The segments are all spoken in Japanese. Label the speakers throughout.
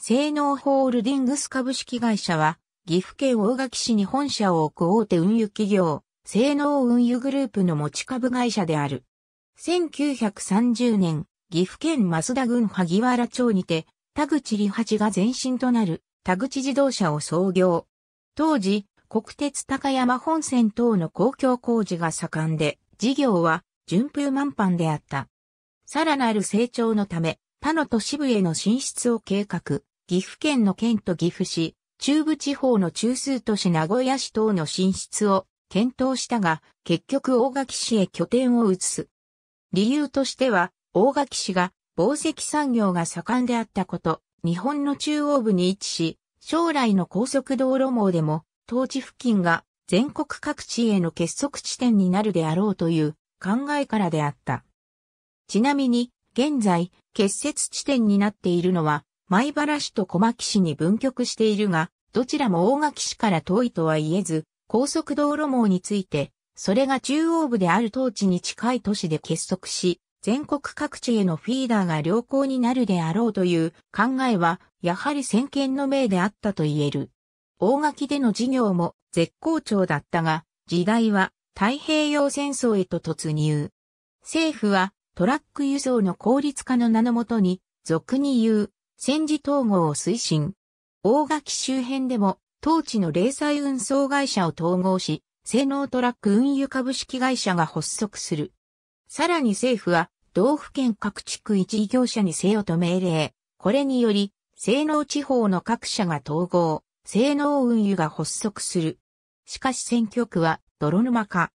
Speaker 1: 性能ホールディングス株式会社は、岐阜県大垣市に本社を置く大手運輸企業、性能運輸グループの持ち株会社である。1930年、岐阜県増田郡萩原町にて、田口利八が前身となる田口自動車を創業。当時、国鉄高山本線等の公共工事が盛んで、事業は順風満帆であった。さらなる成長のため、他の都市部への進出を計画。岐阜県の県と岐阜市、中部地方の中枢都市名古屋市等の進出を検討したが、結局大垣市へ拠点を移す。理由としては、大垣市が紡績産業が盛んであったこと、日本の中央部に位置し、将来の高速道路網でも、当地付近が全国各地への結束地点になるであろうという考えからであった。ちなみに、現在、結節地点になっているのは、米原市と小牧市に分局しているが、どちらも大垣市から遠いとは言えず、高速道路網について、それが中央部である当地に近い都市で結束し、全国各地へのフィーダーが良好になるであろうという考えは、やはり先見の明であったと言える。大垣での事業も絶好調だったが、時代は太平洋戦争へと突入。政府はトラック輸送の効率化の名のもとに、俗に言う戦時統合を推進。大垣周辺でも、当地の零細運送会社を統合し、性能トラック運輸株式会社が発足する。さらに政府は、道府県各地区一事業者にせよと命令。これにより、性能地方の各社が統合、性能運輸が発足する。しかし選挙区は泥沼化。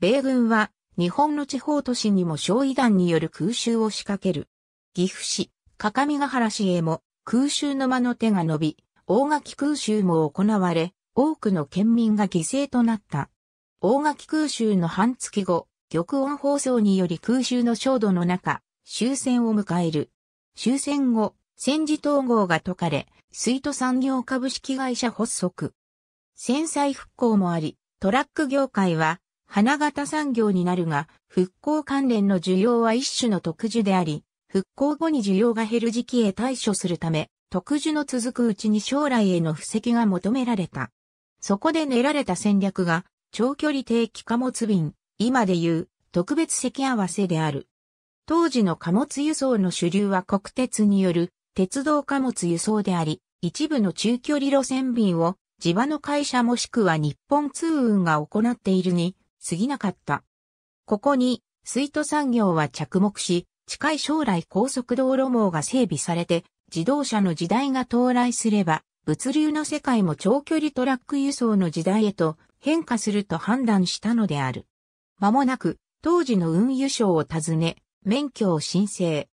Speaker 1: 米軍は日本の地方都市にも焼夷弾による空襲を仕掛ける。岐阜市、各務原市へも空襲の間の手が伸び、大垣空襲も行われ、多くの県民が犠牲となった。大垣空襲の半月後、玉音放送により空襲の焦土の中、終戦を迎える。終戦後、戦時統合が解かれ、水戸産業株式会社発足。戦災復興もあり、トラック業界は花形産業になるが、復興関連の需要は一種の特需であり、復興後に需要が減る時期へ対処するため、特需の続くうちに将来への布石が求められた。そこで練られた戦略が、長距離定期貨物便、今でいう、特別席合わせである。当時の貨物輸送の主流は国鉄による、鉄道貨物輸送であり、一部の中距離路線便を、地場の会社もしくは日本通運が行っているに、過ぎなかった。ここに、水都産業は着目し、近い将来高速道路網が整備されて、自動車の時代が到来すれば、物流の世界も長距離トラック輸送の時代へと変化すると判断したのである。間もなく、当時の運輸省を訪ね、免許を申請。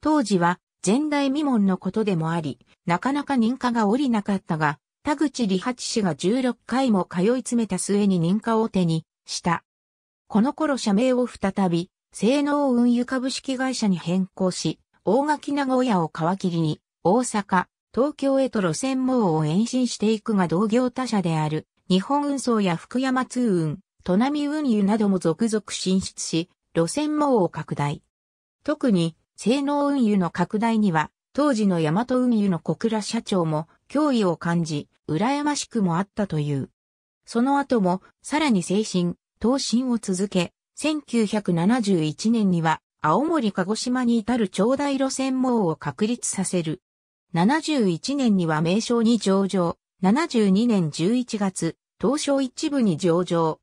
Speaker 1: 当時は、前代未聞のことでもあり、なかなか認可が下りなかったが、田口理八氏が16回も通い詰めた末に認可を手にした。この頃社名を再び、性能運輸株式会社に変更し、大垣名古屋を皮切りに、大阪、東京へと路線網を延伸していくが同業他社である、日本運送や福山通運、都波運輸なども続々進出し、路線網を拡大。特に、性能運輸の拡大には、当時の大和運輸の小倉社長も脅威を感じ、羨ましくもあったという。その後も、さらに精神、投信を続け、1971年には青森鹿児島に至る長大路線網を確立させる。71年には名称に上場。72年11月、東証一部に上場。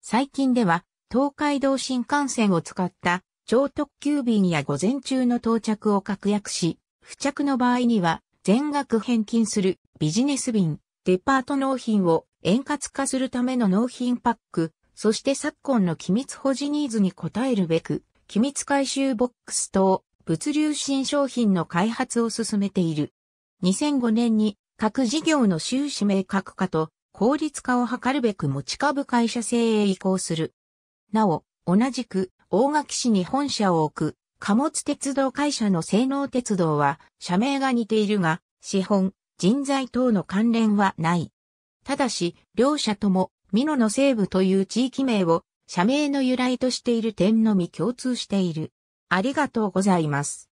Speaker 1: 最近では東海道新幹線を使った超特急便や午前中の到着を確約し、付着の場合には全額返金するビジネス便、デパート納品を円滑化するための納品パック、そして昨今の機密保持ニーズに応えるべく、機密回収ボックス等、物流新商品の開発を進めている。2005年に各事業の収支明確化と効率化を図るべく持ち株会社制へ移行する。なお、同じく大垣市に本社を置く貨物鉄道会社の性能鉄道は社名が似ているが、資本、人材等の関連はない。ただし、両社とも美濃の西部という地域名を社名の由来としている点のみ共通している。ありがとうございます。